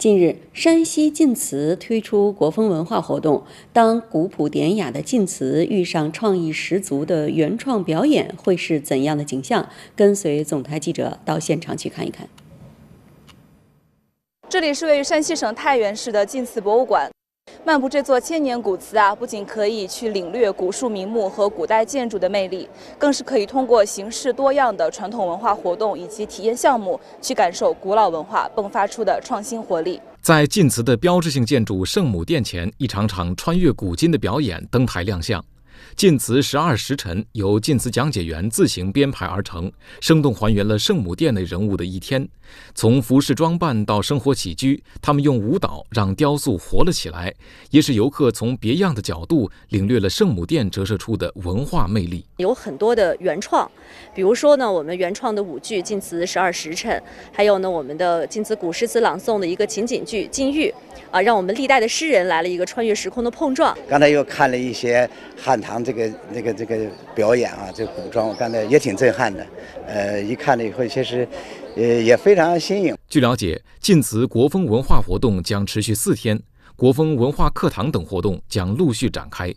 近日，山西晋祠推出国风文化活动。当古朴典雅的晋祠遇上创意十足的原创表演，会是怎样的景象？跟随总台记者到现场去看一看。这里是位于山西省太原市的晋祠博物馆。漫步这座千年古祠啊，不仅可以去领略古树名木和古代建筑的魅力，更是可以通过形式多样的传统文化活动以及体验项目，去感受古老文化迸发出的创新活力。在晋祠的标志性建筑圣母殿前，一场场穿越古今的表演登台亮相。晋祠十二时辰由晋祠讲解员自行编排而成，生动还原了圣母殿内人物的一天，从服饰装扮到生活起居，他们用舞蹈让雕塑活了起来，也使游客从别样的角度领略了圣母殿折射出的文化魅力。有很多的原创，比如说呢，我们原创的舞剧《晋祠十二时辰》，还有呢，我们的晋祠古诗词朗诵的一个情景剧《禁欲》，啊，让我们历代的诗人来了一个穿越时空的碰撞。刚才又看了一些汉唐。这个、那个、这个表演啊，这个古装我刚才也挺震撼的，呃，一看了以后，其实，呃，也非常新颖。据了解，晋祠国风文化活动将持续四天，国风文化课堂等活动将陆续展开。